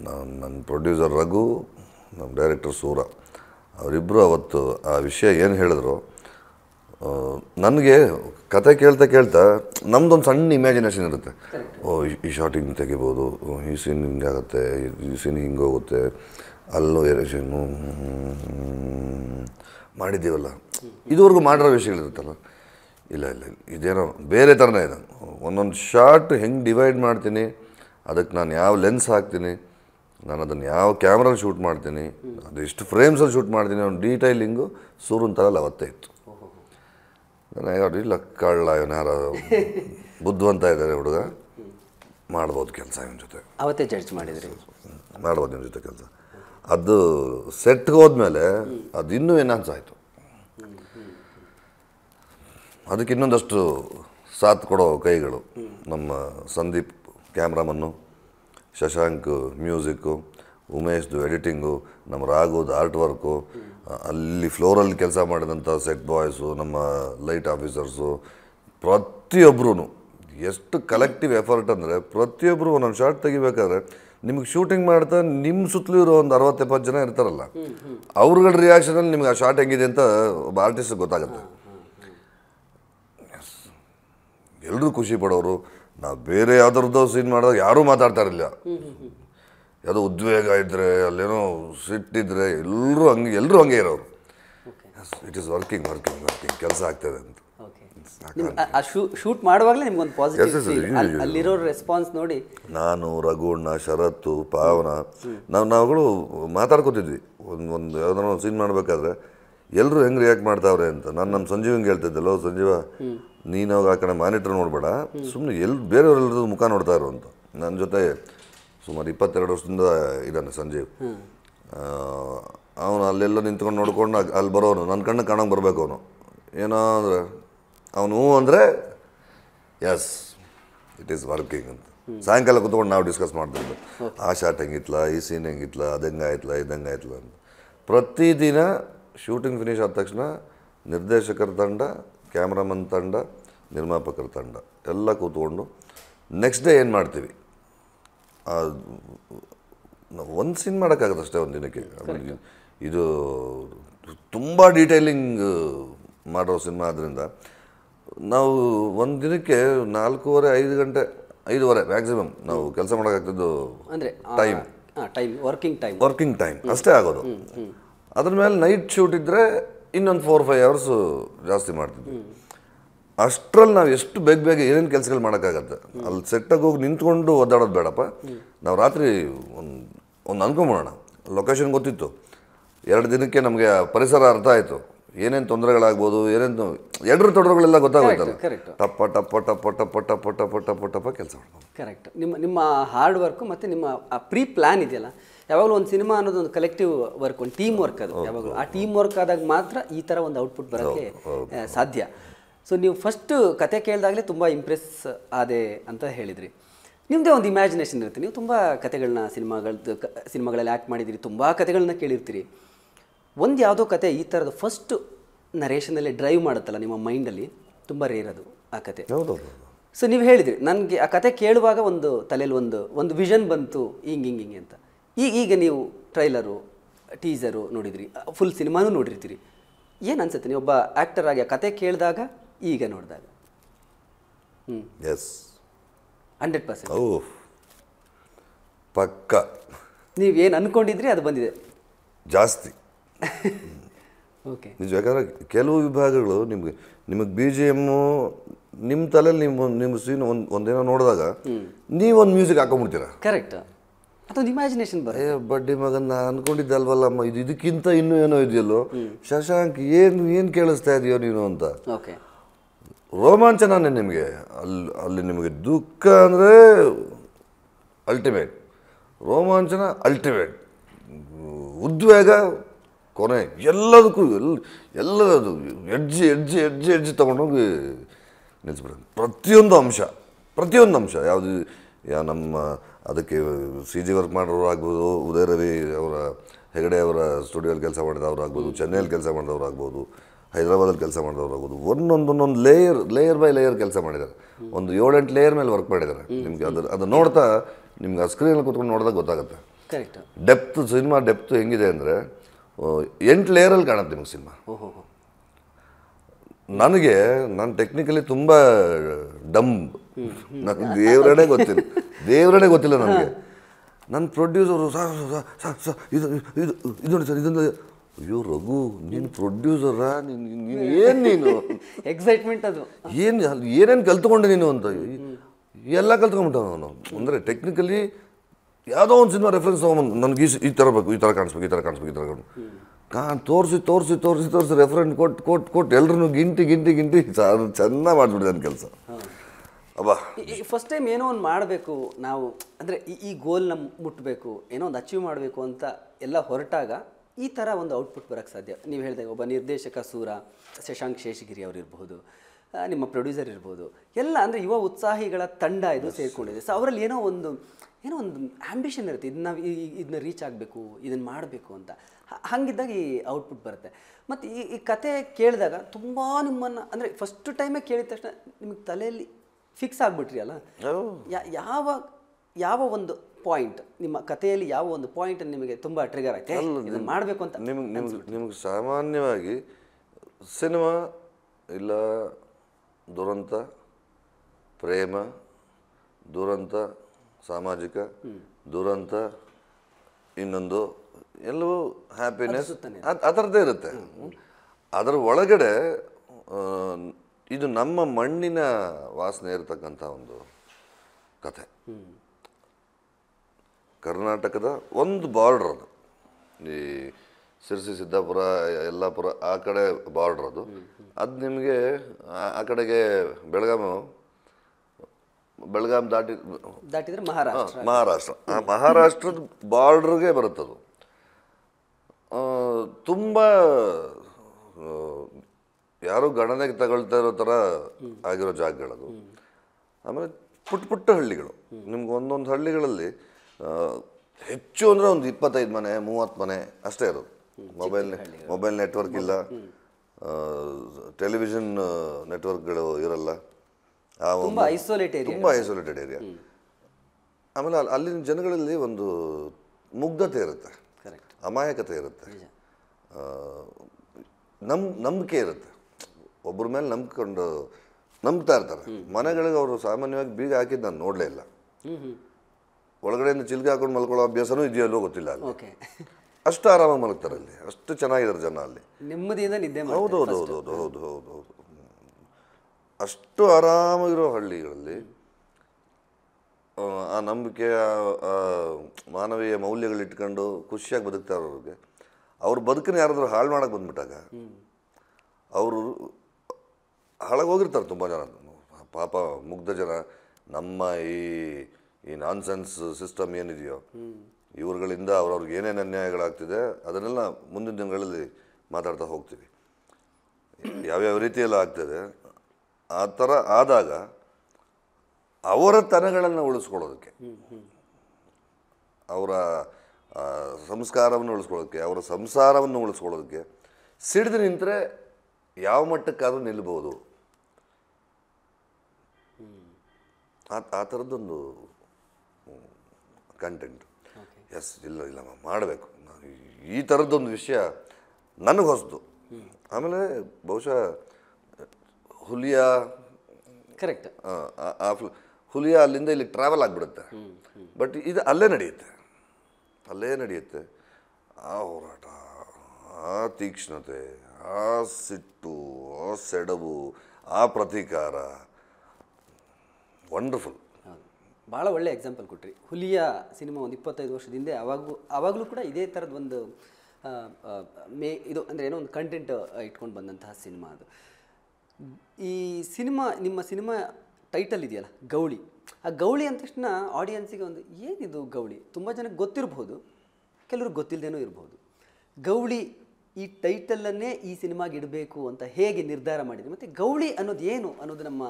[SPEAKER 2] ನಾನು ನನ್ನ ಪ್ರೊಡ್ಯೂಸರ್ ರಘು ನಮ್ಮ ಡೈರೆಕ್ಟರ್ ಸೂರ ಅವರಿಬ್ಬರು ಅವತ್ತು ಆ ವಿಷಯ ಏನು ಹೇಳಿದ್ರು ನನಗೆ ಕತೆ ಕೇಳ್ತಾ ಕೇಳ್ತಾ ನಮ್ಮದೊಂದು ಸಣ್ಣ ಇಮ್ಯಾಜಿನೇಷನ್ ಇರುತ್ತೆ ಓ ಈ ಶಾರ್ಟ್ ಹಿಂಗೆ ತೆಗಿಬೋದು ಈ ಸೀನ್ ಹಿಂಗೆ ಆಗುತ್ತೆ ಈ ಸೀನ್ ಹಿಂಗೆ ಹೋಗುತ್ತೆ ಅಲ್ಲೋ ಎರೇಷನ್ನು ಮಾಡಿದ್ದೀವಲ್ಲ ಇದುವರೆಗೂ ಮಾಡಿರೋ ವಿಷಯಗಳಿರುತ್ತಲ್ಲ ಇಲ್ಲ ಇಲ್ಲ ಇದೇನೋ ಬೇರೆ ಥರನೇ ಇದೆ ಒಂದೊಂದು ಶಾರ್ಟ್ ಹೆಂಗೆ ಡಿವೈಡ್ ಮಾಡ್ತೀನಿ ಅದಕ್ಕೆ ನಾನು ಯಾವ ಲೆನ್ಸ್ ಹಾಕ್ತೀನಿ ನಾನು ಅದನ್ನು ಯಾವ ಕ್ಯಾಮ್ರಲ್ಲಿ ಶೂಟ್ ಮಾಡ್ತೀನಿ ಅದು ಎಷ್ಟು ಫ್ರೇಮ್ಸಲ್ಲಿ ಶೂಟ್ ಮಾಡ್ತೀನಿ ಅವ್ನು ಡೀಟೈಲಿಂಗು ಸೂರ್ಯನ ಥರ ಅವತ್ತೇ ಇತ್ತು ನಾನು ಇಲ್ಲ ಕಳ್ಳ ಬುದ್ಧವಂತ ಬುದ್ಧಿವಂತ ಇದ್ದಾರೆ ಹುಡುಗ ಮಾಡ್ಬೋದು ಕೆಲಸ ಇವನ ಜೊತೆ ಅವತ್ತೇ ಜಡ್ಜ್ ಮಾಡಿದ್ರಿ ಮಾಡ್ಬೋದು ನಿಮ್ಮ ಜೊತೆ ಕೆಲಸ ಅದು ಸೆಟ್ಗೆ ಹೋದ್ಮೇಲೆ ಅದು ಇನ್ನೂ ಎನ್ಹಾನ್ಸ್ ಆಯಿತು ಅದಕ್ಕೆ ಇನ್ನೊಂದಷ್ಟು ಸಾಥ್ ಕೊಡೋ ಕೈಗಳು ನಮ್ಮ ಸಂದೀಪ್ ಕ್ಯಾಮ್ರಾಮನ್ನು ಶಶಾಂಕ್ ಮ್ಯೂಸಿಕ್ಕು ಉಮೇಶ್ದು ಎಡಿಟಿಂಗು ನಮ್ಮ ರಾಘೋದು ಆರ್ಟ್ ವರ್ಕು ಅಲ್ಲಿ ಫ್ಲೋರಲ್ಲಿ ಕೆಲಸ ಮಾಡಿದಂಥ ಸೆಟ್ ಬಾಯ್ಸು ನಮ್ಮ ಲೈಟ್ ಆಫೀಸರ್ಸು ಪ್ರತಿಯೊಬ್ಬರೂ ಎಷ್ಟು ಕಲೆಕ್ಟಿವ್ ಎಫರ್ಟ್ ಅಂದರೆ ಪ್ರತಿಯೊಬ್ಬರು ಒಂದೊಂದು ಶಾರ್ಟ್ ತೆಗಿಬೇಕಾದ್ರೆ ನಿಮಗೆ ಶೂಟಿಂಗ್ ಮಾಡ್ತಾ ನಿಮ್ಮ ಸುತ್ತಲೂ ಇರೋ ಒಂದು ಅರವತ್ತೆಪ್ಪತ್ತು ಜನ ಇರ್ತಾರಲ್ಲ ಅವ್ರುಗಳ ರಿಯಾಕ್ಷನಲ್ಲಿ ನಿಮ್ಗೆ ಆ ಶಾರ್ಟ್ ಹೆಂಗಿದೆ ಅಂತ ಒಬ್ಬ ಆರ್ಟಿಸ್ಟ್ ಗೊತ್ತಾಗುತ್ತೆ ಎಲ್ಲರೂ ಖುಷಿ ಪಡೋರು ನಾವು ಬೇರೆ ಯಾವ್ದ್ರದ್ದು ಸೀನ್ ಮಾಡಿದಾಗ ಯಾರೂ ಮಾತಾಡ್ತಾ ಇರಲಿಲ್ಲ ಯಾವುದೋ ಉದ್ವೇಗ ಇದ್ದರೆ ಅಲ್ಲೇನೋ ಸಿಟ್ಟಿದ್ರೆ ಎಲ್ಲರೂ ಹಂಗೆ ಎಲ್ಲರೂ ಹಂಗೆ ಇರೋರು it is working working working ಕೆಲಸ ಆಗ್ತದೆ ಅಂತ
[SPEAKER 1] ಶೂಟ್ ಮಾಡುವಾಗಲೇ ಪಾಸಿಟಿವ್ ಅಲ್ಲಿರೋ ರೆಸ್ಪಾನ್ಸ್ ನೋಡಿ
[SPEAKER 2] ನಾನು ರಘುಣ್ಣ ಶರತ್ತು ಪಾವನ ನಾವು ನಾವುಗಳು ಮಾತಾಡ್ಕೋತಿದ್ವಿ ಒಂದು ಒಂದು ಯಾವ್ದಾರ ಒಂದು ಸೀನ್ ಮಾಡಬೇಕಾದ್ರೆ ಎಲ್ಲರೂ ಹೆಂಗೆ ರಿಯಾಕ್ಟ್ ಮಾಡ್ತಾವ್ರೆ ಅಂತ ನಾನು ನಮ್ಮ ಸಂಜೀವಂಗೆ ಹೇಳ್ತಿದ್ದೆಲ್ಲೋ ಸಂಜೀವ ನೀನು ಆ ಕಡೆ ಮಾನಿಟ್ರ್ ನೋಡಬೇಡ ಸುಮ್ಮನೆ ಎಲ್ಲಿ ಬೇರೆಯವರೆಲ್ಲರೂ ಮುಖ ನೋಡ್ತಾ ಇರೋ ಅಂತ ನನ್ನ ಜೊತೆ ಸುಮಾರು ಇಪ್ಪತ್ತೆರಡು ವರ್ಷದಿಂದ ಇದ್ದಾನೆ ಸಂಜೀವ್ ಅವನು ಅಲ್ಲೆಲ್ಲ ನಿಂತ್ಕೊಂಡು ನೋಡ್ಕೊಂಡು ಅಲ್ಲಿ ಬರೋನು ನನ್ನ ಕಣ್ಣು ಕಾಣಂಗೆ ಬರಬೇಕು ಅವನು ಏನೋ ಅಂದರೆ ಅವನು ಹ್ಞೂ ಅಂದರೆ ಎಸ್ ಇಟ್ ಈಸ್ ವರ್ಕಿಂಗ್ ಅಂತ ಸಾಯಂಕಾಲ ಕುತ್ಕೊಂಡು ನಾವು ಡಿಸ್ಕಸ್ ಮಾಡ್ತಿದ್ದೆ ಆ ಶಾರ್ಟ್ ಹೆಂಗಿತ್ಲ ಈ ಸೀನ್ ಹೆಂಗಿತ್ಲ ಅದು ಹೆಂಗಾಯ್ತಲ್ಲ ಇದು ಹೆಂಗಾಯ್ತಲ್ಲ ಅಂತ ಪ್ರತಿದಿನ ಶೂಟಿಂಗ್ ಫಿನಿಷ್ ಆದ ತಕ್ಷಣ ನಿರ್ದೇಶಕರ ತಂಡ ಕ್ಯಾಮ್ರಾಮನ್ ತಂಡ ನಿರ್ಮಾಪಕರ ತಂಡ ಎಲ್ಲ ಕೂತ್ಕೊಂಡು ನೆಕ್ಸ್ಟ್ ಡೇ ಏನು ಮಾಡ್ತೀವಿ ಒಂದು ಸೀನ್ ಮಾಡೋಕ್ಕಾಗತ್ತೆ ಅಷ್ಟೇ ಒಂದು ದಿನಕ್ಕೆ ಇದು ತುಂಬ ಡೀಟೇಲಿಂಗ್ ಮಾಡೋ ಸಿನಿಮಾ ಆದ್ದರಿಂದ ನಾವು ಒಂದು ದಿನಕ್ಕೆ ನಾಲ್ಕೂವರೆ ಐದು ಗಂಟೆ ಐದುವರೆ ಮ್ಯಾಕ್ಸಿಮಮ್ ನಾವು ಕೆಲಸ ಮಾಡೋಕ್ಕಾಗ್ತಿದ್ದು time time working time working time ಅಷ್ಟೇ ಆಗೋದು ಅದ್ರ ಮೇಲೆ ನೈಟ್ ಶೂಟ್ ಇದ್ದರೆ ಇನ್ನೊಂದು ಫೋರ್ ಫೈವ್ ಅವರ್ಸು ಜಾಸ್ತಿ ಮಾಡ್ತಿದ್ವಿ ಅಷ್ಟರಲ್ಲಿ ನಾವು ಎಷ್ಟು ಬೇಗ ಬೇಗ ಏನೇನು ಕೆಲಸಗಳು ಮಾಡೋಕ್ಕಾಗತ್ತೆ ಅಲ್ಲಿ ಸೆಟ್ಟಾಗಿ ಹೋಗಿ ನಿಂತ್ಕೊಂಡು ಒದ್ದಾಡೋದು ಬೇಡಪ್ಪ ನಾವು ರಾತ್ರಿ ಒಂದು ಒಂದು ಅನ್ಕೊಂಬೋಣ ಲೊಕೇಶನ್ ಗೊತ್ತಿತ್ತು ಎರಡು ದಿನಕ್ಕೆ ನಮಗೆ ಪರಿಸರ ಅರ್ಥ ಆಯಿತು ಏನೇನು ತೊಂದರೆಗಳಾಗ್ಬೋದು ಏನೇನು ಎರಡರ ತೊಡರುಗಳೆಲ್ಲ ಗೊತ್ತಾಗುತ್ತಲ್ಲ ಟಪ್ಪ ಟಪ್ಪ ಟಪ್ಪ ಟಪ್ಪ ಟಪ್ಪ ಟಪ್ಪ ಟಪ್ಪ ಟಪ್ಪ ಕೆಲಸ ಮಾಡ್ಬೋದು
[SPEAKER 1] ಕರೆಕ್ಟ್ ನಿಮ್ಮ ನಿಮ್ಮ ಹಾರ್ಡ್ ವರ್ಕು ಮತ್ತು ನಿಮ್ಮ ಆ ಪ್ರೀ ಪ್ಲ್ಯಾನ್ ಇದೆಯಲ್ಲ ಯಾವಾಗಲೂ ಒಂದು ಸಿನಿಮಾ ಅನ್ನೋದು ಒಂದು ಕಲೆಕ್ಟಿವ್ ವರ್ಕ್ ಒಂದು ಟೀಮ್ ವರ್ಕ್ ಅದು ಯಾವಾಗಲೂ ಆ ಟೀಮ್ ವರ್ಕ್ ಆದಾಗ ಮಾತ್ರ ಈ ಥರ ಒಂದು ಔಟ್ಪುಟ್ ಬರೋಕ್ಕೆ ಸಾಧ್ಯ ಸೊ ನೀವು ಫಸ್ಟ್ ಕತೆ ಕೇಳಿದಾಗಲೇ ತುಂಬ ಇಂಪ್ರೆಸ್ ಆದೆ ಅಂತ ಹೇಳಿದ್ರಿ ನಿಮ್ಮದೇ ಒಂದು ಇಮ್ಯಾಜಿನೇಷನ್ ಇರುತ್ತೆ ನೀವು ತುಂಬ ಕತೆಗಳನ್ನ ಸಿನಿಮಾಗಳದ್ದು ಸಿನಿಮಾಗಳಲ್ಲಿ ಆ್ಯಕ್ಟ್ ಮಾಡಿದ್ದೀರಿ ತುಂಬ ಕತೆಗಳನ್ನ ಕೇಳಿರ್ತೀರಿ ಒಂದು ಯಾವುದೋ ಕತೆ ಈ ಥರದ ಫಸ್ಟ್ ನರೇಷನಲ್ಲಿ ಡ್ರೈವ್ ಮಾಡುತ್ತಲ್ಲ ನಿಮ್ಮ ಮೈಂಡಲ್ಲಿ ತುಂಬ ರೇರ್ ಅದು ಆ ಕತೆ ಸೊ ನೀವು ಹೇಳಿದ್ರಿ ನನಗೆ ಆ ಕತೆ ಕೇಳುವಾಗ ಒಂದು ತಲೆಯಲ್ಲಿ ಒಂದು ಒಂದು ವಿಷನ್ ಬಂತು ಹಿಂಗೆ ಹಿಂಗೆ ಹಿಂಗೆ ಅಂತ ಈಗ ಈಗ ನೀವು ಟ್ರೈಲರು ಟೀಸರು ನೋಡಿದ್ರಿ ಫುಲ್ ಸಿನಿಮಾನೂ ನೋಡಿರ್ತೀರಿ ಏನು ಅನ್ಸುತ್ತೆ ನೀವು ಒಬ್ಬ ಆ್ಯಕ್ಟರ್ ಆಗಿ ಆ ಕತೆ ಕೇಳಿದಾಗ ಈಗ ನೋಡಿದಾಗ
[SPEAKER 2] ಹ್ಞೂ ಎಸ್ ಹಂಡ್ರೆಡ್ ಪರ್ಸೆಂಟ್ ಪಕ್ಕ
[SPEAKER 1] ಏನು ಅಂದ್ಕೊಂಡಿದ್ರಿ ಅದು ಬಂದಿದೆ
[SPEAKER 2] ಜಾಸ್ತಿ ಓಕೆ (laughs) ನಿಜ ಯಾಕಂದರೆ ಕೆಲವು ವಿಭಾಗಗಳು ನಿಮಗೆ ನಿಮಗೆ ಬಿ ಜಿ ಎಮ್ಮು ನಿಮ್ಮ ತಲೆಯಲ್ಲಿ ನಿಮ್ಮ ನಿಮ್ಮ ಸೀನ್ ಒಂದು ಒಂದೇನೋ ನೋಡಿದಾಗ ನೀವೊಂದು ಮ್ಯೂಸಿಕ್ ಹಾಕೊಂಡ್ಬಿಡ್ತೀರ ಕರೆಕ್ಟ್ ಅದೊಂದು ಇಮ್ಯಾಜಿನೇಷನ್ ಬರ ಬಡ್ಡಿ ಮಗನ ನಾನು ಅನ್ಕೊಂಡಿದ್ದಲ್ವಲ್ಲ ಅಮ್ಮ ಇದು ಇದಕ್ಕಿಂತ ಇನ್ನೂ ಏನೋ ಇದೆಯಲ್ಲೋ ಶಶಾಂಕ್ ಏನು ಏನು ಕೇಳಿಸ್ತಾ ಇದೆಯೋ ನೀನು ಅಂತ ಓಕೆ ರೋಮಾಂಚನೇ ನಿಮಗೆ ಅಲ್ಲಿ ಅಲ್ಲಿ ನಿಮಗೆ ದುಃಖ ಅಂದರೆ ಅಲ್ಟಿಮೇಟ್ ರೋಮಾಂಚನ ಅಲ್ಟಿಮೇಟ್ ಉದ್ವೇಗ ಕೊನೆ ಎಲ್ಲದಕ್ಕೂ ಎಲ್ ಎಲ್ಲದೂ ಎಡ್ಜಿ ಹೆಜ್ಜೆ ಎಡ್ಜಿ ಎಡ್ಜಿ ತೊಗೊಂಡೋಗಿ ನಿಲ್ಲಿಸ್ಬಿಡೋದು ಪ್ರತಿಯೊಂದು ಅಂಶ ಪ್ರತಿಯೊಂದು ಅಂಶ ಯಾವುದು ಯಾ ನಮ್ಮ ಅದಕ್ಕೆ ಸಿ ಜಿ ವರ್ಕ್ ಮಾಡೋರು ಆಗ್ಬೋದು ಉದಯ ರವಿ ಅವರ ಹೆಗಡೆ ಅವರ ಸ್ಟುಡಿಯೋಲಿ ಕೆಲಸ ಮಾಡಿದವರು ಆಗ್ಬೋದು ಚೆನ್ನೈಯಲ್ಲಿ ಕೆಲಸ ಮಾಡಿದವರು ಆಗ್ಬೋದು ಹೈದರಾಬಾದಲ್ಲಿ ಕೆಲಸ ಮಾಡಿದವರು ಆಗ್ಬೋದು ಒಂದೊಂದೊಂದೊಂದು ಲೇಯರ್ ಲೇಯರ್ ಬೈ ಲೇಯರ್ ಕೆಲಸ ಮಾಡಿದ್ದಾರೆ ಒಂದು ಏಳೆಂಟು ಲೇಯರ್ ಮೇಲೆ ವರ್ಕ್ ಮಾಡಿದ್ದಾರೆ ನಿಮಗೆ ಅದ್ರ ಅದು ನೋಡ್ತಾ ನಿಮ್ಗೆ ಆ ಸ್ಕ್ರೀನಲ್ಲಿ ಕೂತ್ಕೊಂಡು ನೋಡಿದಾಗ ಗೊತ್ತಾಗುತ್ತೆ ಡೆಪ್ತ್ ಸಿನಿಮಾ ಡೆಪ್ತ್ ಹೆಂಗಿದೆ ಅಂದರೆ ಎಂಟು ಲೇಯರಲ್ಲಿ ಕಾಣುತ್ತೆ ನಿಮಗೆ ಸಿನಿಮಾ ನನಗೆ ನಾನು ಟೆಕ್ನಿಕಲಿ ತುಂಬ ಡಮ್ ನನಗೆ ದೇವರಡೆ ಗೊತ್ತಿಲ್ಲ ದೇವರಡೆ ಗೊತ್ತಿಲ್ಲ ನನಗೆ ನನ್ನ ಪ್ರೊಡ್ಯೂಸರು ಇದು ಇದು ಇದು ಸರ್ ಇದೊಂದು ಅಯ್ಯೋ ರಘು ನೀನು ಪ್ರೊಡ್ಯೂಸರಾ ನೀನು ಏನು ನೀನು
[SPEAKER 1] ಎಕ್ಸೈಟ್ಮೆಂಟ್ ಅದು
[SPEAKER 2] ಏನು ಏನೇನು ಕಲ್ತ್ಕೊಂಡೆ ನೀನು ಅಂತ ಎಲ್ಲ ಕಲ್ತ್ಕೊಂಡ್ಬಿಟ್ಟ ನಾನು ಅಂದರೆ ಟೆಕ್ನಿಕಲಿ ಯಾವುದೋ ಒಂದು ಸಿನಿಮಾ ರೆಫರೆನ್ಸ್ ತೊಗೊಂಡು ನನಗೆ ಈ ಥರ ಬೇಕು ಈ ಥರ ಕಾಣಿಸ್ಬೇಕು ಈ ಥರ ಕಾಣಿಸ್ಬೇಕು ಈ ಥರ ಕಾಣಿಸ್ಬೇಕು ಕಾ ತೋರಿಸಿ ತೋರಿಸಿ ತೋರಿಸಿ ತೋರಿಸಿ ರೆಫರೆನ್ಸ್ ಕೊಟ್ಟು ಕೊಟ್ಟು ಕೊಟ್ಟು ಎಲ್ಲರೂ ಗಿಂಟಿ ಗಿಂಟಿ ಗಿಂಟಿ ಚೆನ್ನಾಗಿ ಮಾಡಿಬಿಟ್ಟಿದೆ ನನ್ನ ಕೆಲಸ ಅಬ್ಬಾ
[SPEAKER 1] ಫಸ್ಟ್ ಟೈಮ್ ಏನೋ ಒಂದು ಮಾಡಬೇಕು ನಾವು ಅಂದರೆ ಈ ಈ ಗೋಲ್ನ ಮುಟ್ಟಬೇಕು ಏನೋ ಒಂದು ಅಚೀವ್ ಮಾಡಬೇಕು ಅಂತ ಎಲ್ಲ ಹೊರಟಾಗ ಈ ಥರ ಒಂದು ಔಟ್ಪುಟ್ ಬರೋಕ್ಕೆ ಸಾಧ್ಯ ನೀವು ಹೇಳಿದಾಗ ಒಬ್ಬ ನಿರ್ದೇಶಕ ಸೂರ ಶಶಾಂಕ್ ಶೇಷಗಿರಿ ಅವರು ಇರ್ಬೋದು ನಿಮ್ಮ ಪ್ರೊಡ್ಯೂಸರ್ ಇರ್ಬೋದು ಎಲ್ಲ ಅಂದರೆ ಯುವ ಉತ್ಸಾಹಿಗಳ ತಂಡ ಇದು ಸೇರಿಕೊಂಡಿದೆ ಸೊ ಅವರಲ್ಲಿ ಏನೋ ಒಂದು ಏನೋ ಒಂದು ಆ್ಯಂಬಿಷನ್ ಇರುತ್ತೆ ಇದನ್ನ ನಾವು ಇದನ್ನ ರೀಚ್ ಆಗಬೇಕು ಇದನ್ನು ಮಾಡಬೇಕು ಅಂತ ಹಾಗಿದ್ದಾಗ ಈ ಔಟ್ಪುಟ್ ಬರುತ್ತೆ ಮತ್ತು ಈ ಈ ಕತೆ ಕೇಳಿದಾಗ ತುಂಬ ನಿಮ್ಮನ್ನು ಅಂದರೆ ಫಸ್ಟ್ ಟೈಮೇ ಕೇಳಿದ ತಕ್ಷಣ ನಿಮಗೆ ತಲೆಯಲ್ಲಿ ಫಿಕ್ಸ್ ಆಗಿಬಿಟ್ರಿ ಅಲ್ಲ ಯಾವ ಯಾವ ಒಂದು ಪಾಯಿಂಟ್ ನಿಮ್ಮ ಕಥೆಯಲ್ಲಿ ಯಾವ ಒಂದು ಪಾಯಿಂಟ್ ನಿಮಗೆ ತುಂಬ ಟ್ರಿಗರ್ ಆಯ್ತು
[SPEAKER 2] ಇದನ್ನು ಮಾಡಬೇಕು ಅಂತ ನಿಮಗೆ ನಿಮ್ಗೆ ನಿಮ್ಗೆ ಸಾಮಾನ್ಯವಾಗಿ ಸಿನಿಮಾ ಇಲ್ಲ ದುರಂತ ಪ್ರೇಮ ದುರಂತ ಸಾಮಾಜಿಕ ದುರಂತ ಇನ್ನೊಂದು ಎಲ್ಲವೂ ಹ್ಯಾಪಿನೆಸ್ ಆ ಥರದ್ದೇ ಇರುತ್ತೆ ಅದರ ಒಳಗಡೆ ಇದು ನಮ್ಮ ಮಣ್ಣಿನ ವಾಸನೆ ಇರತಕ್ಕಂಥ ಒಂದು ಕಥೆ ಕರ್ನಾಟಕದ ಒಂದು ಬಾರ್ಡ್ರ್ ಅದು ಈ ಶಿರಸಿ ಸಿದ್ದಾಪುರ ಯಲ್ಲಾಪುರ ಆ ಕಡೆ ಬಾರ್ಡ್ರ್ ಅದು ಅದು ನಿಮಗೆ ಆ ಕಡೆಗೆ ಬೆಳಗಾಂ ಬೆಳಗಾಂ ದಾಟಿ ದಾಟಿದ್ರೆ ಮಹಾರಾಷ್ಟ್ರ ಮಹಾರಾಷ್ಟ್ರ ಆ ಮಹಾರಾಷ್ಟ್ರದ ಬಾರ್ಡ್ರಿಗೆ ಬರುತ್ತದು ತುಂಬ ಯಾರು ಗಣನೆಗೆ ತಗೊಳ್ತಾ ಇರೋ ಥರ ಆಗಿರೋ ಜಾಗಗಳದು ಆಮೇಲೆ ಪುಟ್ಟ ಪುಟ್ಟ ಹಳ್ಳಿಗಳು ನಿಮ್ಗೆ ಒಂದೊಂದು ಹಳ್ಳಿಗಳಲ್ಲಿ ಹೆಚ್ಚು ಅಂದರೆ ಒಂದು ಇಪ್ಪತ್ತೈದು ಮನೆ ಮೂವತ್ತು ಮನೆ ಅಷ್ಟೇ ಇರೋದು ಮೊಬೈಲ್ ಮೊಬೈಲ್ ನೆಟ್ವರ್ಕ್ ಇಲ್ಲ ಟೆಲಿವಿಷನ್ ನೆಟ್ವರ್ಕ್ಗಳು ಇರಲ್ಲ ತುಂಬಾ ಐಸೋಲೇಟೆಡ್ ಏರಿಯಾ ಆಮೇಲೆ ಅಲ್ಲಿನ ಜನಗಳಲ್ಲಿ ಒಂದು ಮುಗ್ಧತೆ ಇರುತ್ತೆ ಅಮಾಯಕತೆ ಇರುತ್ತೆ ನಮ್ ನಂಬಿಕೆ ಇರುತ್ತೆ ಒಬ್ಬರ ಮೇಲೆ ನಂಬ್ಕೊಂಡು ನಂಬ್ತಾ ಇರ್ತಾರೆ ಮನೆಗಳಿಗೆ ಅವರು ಸಾಮಾನ್ಯವಾಗಿ ಬೀಗ ಹಾಕಿದ್ದು ನಾನು ನೋಡಲೇ ಇಲ್ಲ ಒಳಗಡೆಯಿಂದ ಚಿಲ್ಗೆ ಹಾಕೊಂಡು ಮಲ್ಕೊಳ್ಳೋ ಅಭ್ಯಾಸನೂ ಇದೆಯಲ್ಲೋ ಗೊತ್ತಿಲ್ಲ ಅಲ್ಲಿ ಅಷ್ಟು ಆರಾಮಾಗಿ ಮಲಗ್ತಾರೆ ಅಲ್ಲಿ ಅಷ್ಟು ಚೆನ್ನಾಗಿದ್ದಾರೆ ಜನ ಅಲ್ಲಿ
[SPEAKER 1] ನೆಮ್ಮದಿಯಿಂದ ನಿದ್ದೆ ಹೌದು ಹೌದು ಹೌದು
[SPEAKER 2] ಹೌದು ಹೌದು ಹೌದು ಅಷ್ಟು ಆರಾಮಾಗಿರೋ ಹಳ್ಳಿಗಳಲ್ಲಿ ಆ ನಂಬಿಕೆಯ ಮಾನವೀಯ ಮೌಲ್ಯಗಳಿಟ್ಕೊಂಡು ಖುಷಿಯಾಗಿ ಬದುಕ್ತಾರೆ ಅವ್ರಿಗೆ ಅವ್ರ ಬದುಕನ್ನು ಯಾರಾದರೂ ಹಾಳು ಮಾಡಕ್ಕೆ ಬಂದ್ಬಿಟ್ಟಾಗ ಅವರು ಹಾಳಾಗಿ ಹೋಗಿರ್ತಾರೆ ತುಂಬ ಜನ ಪಾಪ ಮುಗ್ಧ ಜನ ನಮ್ಮ ಈ ಈ ನಾನ್ಸೆನ್ಸ್ ಸಿಸ್ಟಮ್ ಏನಿದೆಯೋ ಇವ್ರುಗಳಿಂದ ಅವ್ರವ್ರಿಗೆ ಏನೇನು ಅನ್ಯಾಯಗಳಾಗ್ತಿದೆ ಅದನ್ನೆಲ್ಲ ಮುಂದಿನ ದಿನಗಳಲ್ಲಿ ಮಾತಾಡ್ತಾ ಹೋಗ್ತೀವಿ ಯಾವ್ಯಾವ ರೀತಿಯಲ್ಲಿ ಆಗ್ತದೆ ಆ ಥರ ಆದಾಗ ಅವರ ತನಗಳನ್ನು ಉಳಿಸ್ಕೊಳ್ಳೋದಕ್ಕೆ ಅವರ ಸಂಸ್ಕಾರವನ್ನು ಉಳಿಸ್ಕೊಳ್ಳೋದಕ್ಕೆ ಅವರ ಸಂಸಾರವನ್ನು ಉಳಿಸ್ಕೊಳ್ಳೋದಕ್ಕೆ ಸಿಡಿದು ನಿಂತರೆ ಯಾವ ಮಟ್ಟಕ್ಕಾದರೂ ನಿಲ್ಬೋದು ಆ ಆ ಥರದ್ದೊಂದು ಕಂಟೆಂಟ್ ಎಸ್ ಇಲ್ಲ ಇಲ್ಲ ಮಾಡಬೇಕು ಈ ಥರದ್ದೊಂದು ವಿಷಯ ನನಗೆ ಹೊಸದು ಆಮೇಲೆ ಬಹುಶಃ ಹುಲಿಯಾ ಕರೆಕ್ಟ್ ಹುಲಿಯಾ ಅಲ್ಲಿಂದ ಇಲ್ಲಿ ಟ್ರಾವೆಲ್ ಆಗಿಬಿಡುತ್ತೆ ಬಟ್ ಇದು ಅಲ್ಲೇ ನಡೆಯುತ್ತೆ ಅಲ್ಲೇ ನಡೆಯುತ್ತೆ ಆ ಹೋರಾಟ ಆ ತೀಕ್ಷ್ಣತೆ ಆ ಸಿಟ್ಟು ಆ ಸೆಡವು ಆ ಪ್ರತೀಕಾರ ವಂಡರ್ಫುಲ್
[SPEAKER 1] ಭಾಳ ಒಳ್ಳೆ ಎಕ್ಸಾಂಪಲ್ ಕೊಟ್ರಿ ಹುಲಿಯ ಸಿನಿಮಾ ಒಂದು ಇಪ್ಪತ್ತೈದು ವರ್ಷದಿಂದ ಹಿಂದೆ ಅವಾಗೂ ಆವಾಗಲೂ ಕೂಡ ಇದೇ ಥರದ ಒಂದು ಮೇ ಇದು ಅಂದರೆ ಏನೋ ಒಂದು ಕಂಟೆಂಟ್ ಇಟ್ಕೊಂಡು ಬಂದಂತಹ ಸಿನಿಮಾ ಅದು ಈ ಸಿನಿಮಾ ನಿಮ್ಮ ಸಿನಿಮಾ ಟೈಟಲ್ ಇದೆಯಲ್ಲ ಗೌಳಿ ಆ ಗೌಳಿ ಅಂದ ತಕ್ಷಣ ಆಡಿಯನ್ಸಿಗೆ ಒಂದು ಏನಿದು ಗೌಳಿ ತುಂಬ ಜನಕ್ಕೆ ಗೊತ್ತಿರ್ಬೋದು ಕೆಲವರು ಗೊತ್ತಿಲ್ಲದೇನೂ ಇರ್ಬೋದು ಗೌಳಿ ಈ ಟೈಟಲನ್ನೇ ಈ ಸಿನಿಮಾಗೆ ಇಡಬೇಕು ಅಂತ ಹೇಗೆ ನಿರ್ಧಾರ ಮಾಡಿದ್ರು ಮತ್ತು ಗೌಳಿ ಅನ್ನೋದು ಏನು ಅನ್ನೋದು ನಮ್ಮ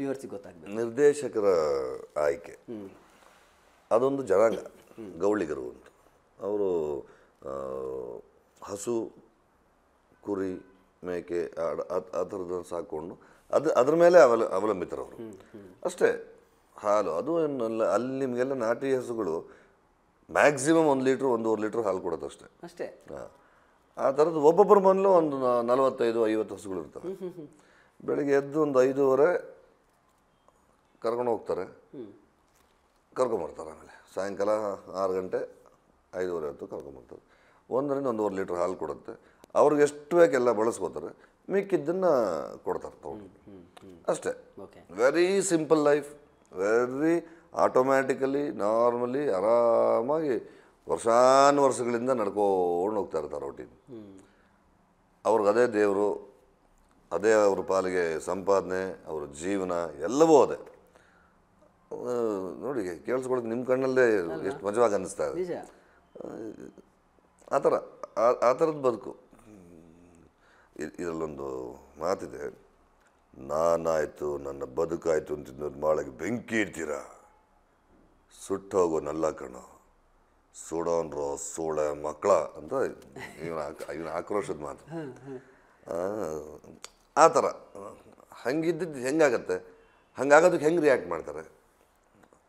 [SPEAKER 1] ವಿವರಿಸಿ ಗೊತ್ತಾಗಬೇಕು
[SPEAKER 2] ನಿರ್ದೇಶಕರ ಆಯ್ಕೆ ಅದೊಂದು ಜನಾಂಗ ಗೌಳಿಗರು ಅಂತ ಅವರು ಹಸು ಕುರಿ ಮೇಕೆ ಆ ಥರದನ್ನು ಸಾಕೊಂಡು ಅದು ಅದ್ರ ಮೇಲೆ ಅವಲ ಅವಲಂಬಿತರವರು ಅಷ್ಟೇ ಹಾಲು ಅದು ಏನಲ್ಲ ಅಲ್ಲಿ ನಿಮಗೆಲ್ಲ ನಾಟಿ ಹಸುಗಳು ಮ್ಯಾಕ್ಸಿಮಮ್ ಒಂದು ಲೀಟ್ರ್ ಒಂದೂವರೆ ಲೀಟ್ರ್ ಹಾಲು ಕೊಡೋದು ಅಷ್ಟೇ ಅಷ್ಟೇ ಹಾಂ ಆ ಥರದ್ದು ಒಬ್ಬೊಬ್ಬರ ಮನೇಲೂ ಒಂದು ನಲವತ್ತೈದು ಐವತ್ತು ಹಸುಗಳು ಇರ್ತವೆ ಬೆಳಿಗ್ಗೆ ಎದ್ದು ಒಂದು ಐದೂವರೆ ಕರ್ಕೊಂಡು ಹೋಗ್ತಾರೆ ಕರ್ಕೊಂಬರ್ತಾರೆ ಆಮೇಲೆ ಸಾಯಂಕಾಲ ಆರು ಗಂಟೆ ಐದೂವರೆ ಹೊತ್ತು ಕರ್ಕೊಂಬರ್ತಾರೆ ಒಂದರಿಂದ ಒಂದೂವರೆ ಲೀಟ್ರ್ ಹಾಲು ಕೊಡುತ್ತೆ ಅವ್ರಿಗೆ ಎಷ್ಟು ಬೇಕೆಲ್ಲ ಬಳಸ್ಕೋತಾರೆ ಮಿಕ್ಕಿದ್ದನ್ನು ಕೊಡ್ತಾರೆ ತಗೊಂಡು ಅಷ್ಟೇ very simple life very automatically normally ಆರಾಮಾಗಿ ವರ್ಷಗಳಿಂದ ನಡ್ಕೊಂಡು ಹೋಗ್ತಾ ಇರ್ತಾರೆ ಒಟ್ಟಿನ ಅವ್ರಿಗೆ ಅದೇ ದೇವರು ಅದೇ ಅವ್ರ ಪಾಲಿಗೆ ಸಂಪಾದನೆ ಅವ್ರ ಜೀವನ ಎಲ್ಲವೂ ಅದೇ ನೋಡಿ ಕೇಳಿಸ್ಕೊಳಕ್ಕೆ ನಿಮ್ಮ ಕಣ್ಣಲ್ಲೇ ಎಷ್ಟು ಮಜವಾಗಿ ಅನ್ನಿಸ್ತಾ ಇದೆ ಆ ಥರ ಆ ಥರದ್ದು ಬದುಕು ಇದರಲ್ಲೊಂದು ಮಾತಿದೆ ನಾನಾಯಿತು ನನ್ನ ಬದುಕಾಯಿತು ಅಂತ ಮಾಳಿಗೆ ಬೆಂಕಿ ಇಡ್ತೀರಾ ಸುಟ್ಟು ನಲ್ಲ ಕಣ ಸುಡೋನ್ರೋ ಸೋಳೆ ಮಕ್ಕಳ ಅಂತ ಇವನ ಇವನ ಆಕ್ರೋಶದ ಮಾತು ಆ ಥರ ಹಂಗಿದ್ದಿದ್ದು ಹೆಂಗಾಗತ್ತೆ ಹಂಗಾಗೋದಕ್ಕೆ ಹೆಂಗೆ ರಿಯಾಕ್ಟ್ ಮಾಡ್ತಾರೆ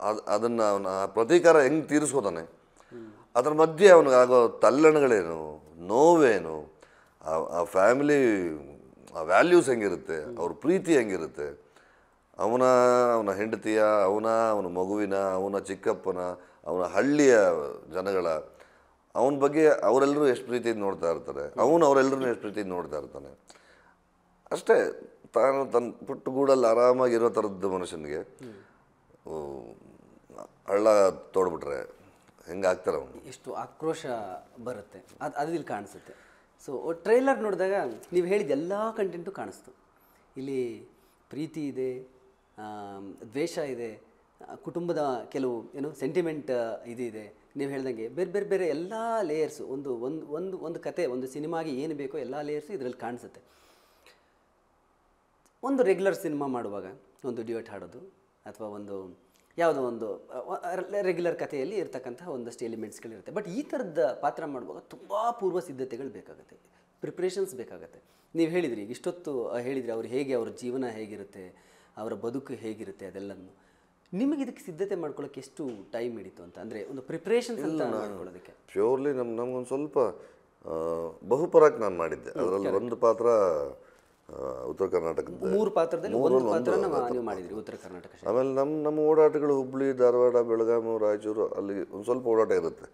[SPEAKER 2] ಅದು ಅದನ್ನು ಅವನ ಪ್ರತೀಕಾರ ಹೆಂಗೆ ತೀರಿಸ್ಕೋತಾನೆ ಅದರ ಮಧ್ಯೆ ಅವನಿಗಾಗೋ ತಲ್ಲಣಗಳೇನು ನೋವೇನು ಆ ಫ್ಯಾಮಿಲಿ ಆ ವ್ಯಾಲ್ಯೂಸ್ ಹೆಂಗಿರುತ್ತೆ ಅವ್ರ ಪ್ರೀತಿ ಹೆಂಗಿರುತ್ತೆ ಅವನ ಅವನ ಹೆಂಡತಿಯ ಅವನ ಅವನ ಮಗುವಿನ ಅವನ ಚಿಕ್ಕಪ್ಪನ ಅವನ ಹಳ್ಳಿಯ ಜನಗಳ ಅವನ ಬಗ್ಗೆ ಅವರೆಲ್ಲರೂ ಎಷ್ಟು ಪ್ರೀತಿಯಿಂದ ನೋಡ್ತಾ ಇರ್ತಾರೆ ಅವನು ಅವರೆಲ್ಲರೂ ಎಷ್ಟು ಪ್ರೀತಿಯಿಂದ ನೋಡ್ತಾ ಇರ್ತಾನೆ ಅಷ್ಟೇ ತಾನು ತನ್ನ ಪುಟ್ಟ ಗೂಡಲ್ಲಿ ಆರಾಮಾಗಿರೋ ಥರದ್ದು ಮನುಷ್ಯನಿಗೆ ಹಳ್ಳ ತೋಡ್ಬಿಟ್ರೆ ಹೆಂಗಾಗ್ತಾರೆ ಆಗ್ತಾರೆ ಅವನು ಎಷ್ಟು
[SPEAKER 1] ಆಕ್ರೋಶ ಬರುತ್ತೆ ಅದು ಅದಿಲ್ಲಿ ಕಾಣಿಸುತ್ತೆ ಸೊ ಟ್ರೈಲರ್ ನೋಡಿದಾಗ ನೀವು ಹೇಳಿದ ಎಲ್ಲ ಕಂಟೆಂಟು ಕಾಣಿಸ್ತು ಇಲ್ಲಿ ಪ್ರೀತಿ ಇದೆ ದ್ವೇಷ ಇದೆ ಕುಟುಂಬದ ಕೆಲವು ಏನು ಸೆಂಟಿಮೆಂಟ್ ಇದು ಇದೆ ನೀವು ಹೇಳ್ದಂಗೆ ಬೇರೆ ಬೇರೆ ಬೇರೆ ಎಲ್ಲ ಲೇಯರ್ಸು ಒಂದು ಒಂದು ಒಂದು ಒಂದು ಕತೆ ಒಂದು ಸಿನಿಮಾಗೆ ಏನು ಬೇಕೋ ಎಲ್ಲ ಲೇಯರ್ಸು ಇದರಲ್ಲಿ ಕಾಣಿಸುತ್ತೆ ಒಂದು ರೆಗ್ಯುಲರ್ ಸಿನಿಮಾ ಮಾಡುವಾಗ ಒಂದು ಡಿವೇಟ್ ಹಾಡೋದು ಅಥವಾ ಒಂದು ಯಾವುದೋ ಒಂದು ರೆಗ್ಯುಲರ್ ಕಥೆಯಲ್ಲಿ ಇರ್ತಕ್ಕಂತಹ ಒಂದಷ್ಟು ಎಲಿಮೆಂಟ್ಸ್ಗಳಿರುತ್ತೆ ಬಟ್ ಈ ಥರದ ಪಾತ್ರ ಮಾಡುವಾಗ ತುಂಬ ಪೂರ್ವ ಸಿದ್ಧತೆಗಳು ಬೇಕಾಗುತ್ತೆ ಪ್ರಿಪ್ರೇಷನ್ಸ್ ಬೇಕಾಗುತ್ತೆ ನೀವು ಹೇಳಿದ್ರಿ ಈಗ ಇಷ್ಟೊತ್ತು ಹೇಳಿದರೆ ಅವ್ರು ಹೇಗೆ ಅವ್ರ ಜೀವನ ಹೇಗಿರುತ್ತೆ ಅವರ ಬದುಕು ಹೇಗಿರುತ್ತೆ ಅದೆಲ್ಲನೂ ನಿಮಗೆ ಇದಕ್ಕೆ ಸಿದ್ಧತೆ ಮಾಡ್ಕೊಳ್ಳೋಕೆ ಎಷ್ಟು ಟೈಮ್ ಹಿಡಿತು ಅಂತ ಅಂದರೆ ಒಂದು ಪ್ರಿಪ್ರೇಷನ್ಸ್ ಅಂತ ಮಾಡ್ಕೊಳ್ಳೋದಕ್ಕೆ
[SPEAKER 2] ಪ್ಯೂರ್ಲಿ ನಮ್ಮ ನಮಗೊಂದು ಸ್ವಲ್ಪ ಬಹುಪರಾಕ್ ನಾನು ಮಾಡಿದ್ದೆ ಅದರಲ್ಲಿ ಒಂದು ಪಾತ್ರ ಉತ್ತರ ಕರ್ನಾಟಕದ ಮೂರು ಪಾತ್ರದಲ್ಲಿ ಒಂದು ಪಾತ್ರನ ನೀವು ಮಾಡಿದ್ರಿ ಉತ್ತರ ಕರ್ನಾಟಕ ಆಮೇಲೆ ನಮ್ಮ ನಮ್ಮ ಓಡಾಟಗಳು ಹುಬ್ಳಿ ಧಾರವಾಡ ಬೆಳಗಾವಿ ರಾಯಚೂರು ಅಲ್ಲಿ ಒಂದು ಸ್ವಲ್ಪ ಓಡಾಟ ಇರುತ್ತೆ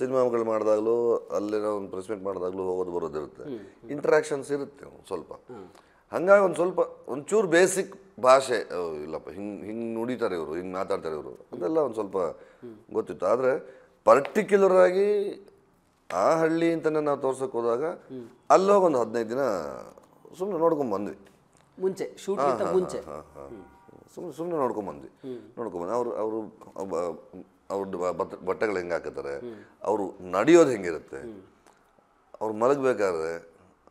[SPEAKER 2] ಸಿನಿಮಾಗಳು ಮಾಡಿದಾಗಲೂ ಅಲ್ಲಿನ ಒಂದು ಪ್ರೆಸ್ಮೆಂಟ್ ಮಾಡಿದಾಗಲೂ ಹೋಗೋದು ಬರೋದಿರುತ್ತೆ ಇಂಟ್ರಾಕ್ಷನ್ಸ್ ಇರುತ್ತೆ ಸ್ವಲ್ಪ ಹಂಗಾಗಿ ಒಂದು ಸ್ವಲ್ಪ ಒಂಚೂರು ಬೇಸಿಕ್ ಭಾಷೆ ಇಲ್ಲಪ್ಪ ಹಿಂಗೆ ಹಿಂಗೆ ನುಡಿತಾರೆ ಇವರು ಹಿಂಗೆ ಮಾತಾಡ್ತಾರೆ ಇವರು ಅದೆಲ್ಲ ಒಂದು ಸ್ವಲ್ಪ ಗೊತ್ತಿತ್ತು ಆದರೆ ಪರ್ಟಿಕ್ಯುಲರ್ ಆಗಿ ಆ ಹಳ್ಳಿ ಅಂತಲೇ ನಾವು ತೋರ್ಸೋಕೆ ಹೋದಾಗ ಅಲ್ಲೋಗಿ ಒಂದು ಹದಿನೈದು ದಿನ ಸುಮ್ಮನೆ ನೋಡ್ಕೊಂಬಂದ್ವಿ ಮುಂಚೆ
[SPEAKER 1] ಶೂಟ್ ಮುಂಚೆ
[SPEAKER 2] ಸುಮ್ಮನೆ ಸುಮ್ಮನೆ ನೋಡ್ಕೊಂಬಂದ್ವಿ ಬಂದ್ವಿ ಅವರು ಅವರು ಅವ್ರದ್ದು ಬಟ್ಟೆಗಳು ಹೆಂಗೆ ಹಾಕತ್ತಾರೆ ಅವರು ನಡೆಯೋದು ಹೆಂಗಿರುತ್ತೆ ಅವ್ರು ಮಲಗಬೇಕಾದ್ರೆ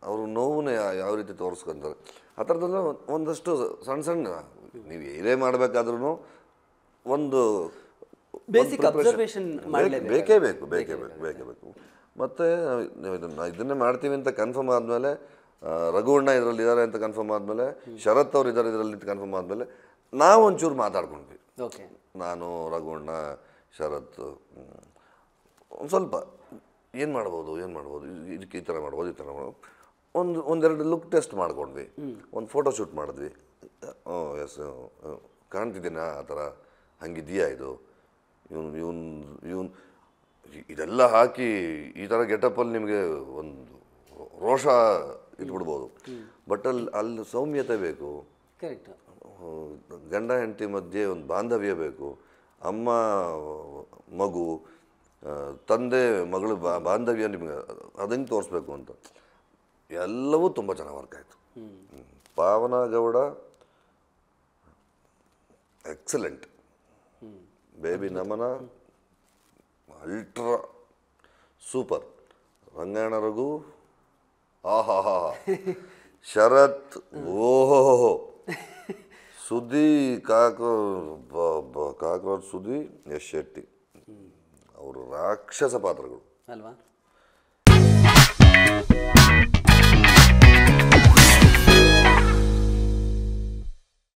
[SPEAKER 2] ಅವರು ನೋವನ್ನ ಯಾವ ರೀತಿ ತೋರಿಸ್ಕೊಂತಾರೆ ಆ ಥರದ್ದೆಲ್ಲ ಒಂದಷ್ಟು ಸಣ್ಣ ಸಣ್ಣ ನೀವು ಏನೇ ಮಾಡಬೇಕಾದ್ರೂ ಒಂದು ಬೇಸಿಕ್ ಬೇಕೇ ಬೇಕು ಬೇಕೇ ಬೇಕು ಬೇಕೇ ಬೇಕು ಮತ್ತು ಇದನ್ನೇ ಮಾಡ್ತೀವಿ ಅಂತ ಕನ್ಫರ್ಮ್ ಆದಮೇಲೆ ರಘುವಣ್ಣ ಇದರಲ್ಲಿ ಇದ್ದಾರೆ ಅಂತ ಕನ್ಫರ್ಮ್ ಆದಮೇಲೆ ಶರತ್ ಅವರು ಇದ್ದಾರೆ ಇದರಲ್ಲಿ ಕನ್ಫರ್ಮ್ ಆದಮೇಲೆ ನಾವು ಒಂಚೂರು ಮಾತಾಡ್ಕೊಂಡ್ವಿ ಓಕೆ ನಾನು ರಘುವಣ್ಣ ಶರತ್ ಒಂದು ಸ್ವಲ್ಪ ಏನು ಮಾಡ್ಬೋದು ಏನು ಮಾಡ್ಬೋದು ಇದಕ್ಕೆ ಈ ಥರ ಮಾಡ್ಬೋದು ಈ ಥರ ಮಾಡ್ಬೋದು ಒಂದು ಒಂದೆರಡು ಲುಕ್ ಟೆಸ್ಟ್ ಮಾಡ್ಕೊಂಡ್ವಿ ಒಂದು ಫೋಟೋ ಶೂಟ್ ಮಾಡಿದ್ವಿ ಎಸ್ ಕಾಣ್ತಿದ್ದೀನಾ ಆ ಥರ ಹಂಗಿದೆಯಾ ಇದು ಇವನು ಇವನು ಇವನು ಇದೆಲ್ಲ ಹಾಕಿ ಈ ಥರ ಗೆಟಪಲ್ಲಿ ನಿಮಗೆ ಒಂದು ರೋಷ ಇಟ್ಬಿಡ್ಬೋದು ಬಟ್ ಅಲ್ಲಿ ಅಲ್ಲಿ ಸೌಮ್ಯತೆ ಬೇಕು ಗಂಡ ಹೆಂಡತಿ ಮಧ್ಯೆ ಒಂದು ಬಾಂಧವ್ಯ ಬೇಕು ಅಮ್ಮ ಮಗು ತಂದೆ ಮಗಳು ಬಾ ಬಾಂಧವ್ಯ ನಿಮಗೆ ಅದಂಗೆ ತೋರಿಸ್ಬೇಕು ಅಂತ ಎಲ್ಲವೂ ತುಂಬ ಚೆನ್ನಾಗಿ ವರ್ಕ್ ಆಯಿತು Pavanagowda Gowda excellent baby Namana ultra super Rangayana Raghu ಹಾ ಶರತ್ ಓಹೋ ಸುದ್ದಿ ಕಾಕ್ರೋ ಕಾಕ್ರೋಚ್ ಸುದ್ದಿ ಯಶ್ ಶೆಟ್ಟಿ ಅವರು ರಾಕ್ಷಸ ಪಾತ್ರಗಳು
[SPEAKER 1] ಅಲ್ವಾ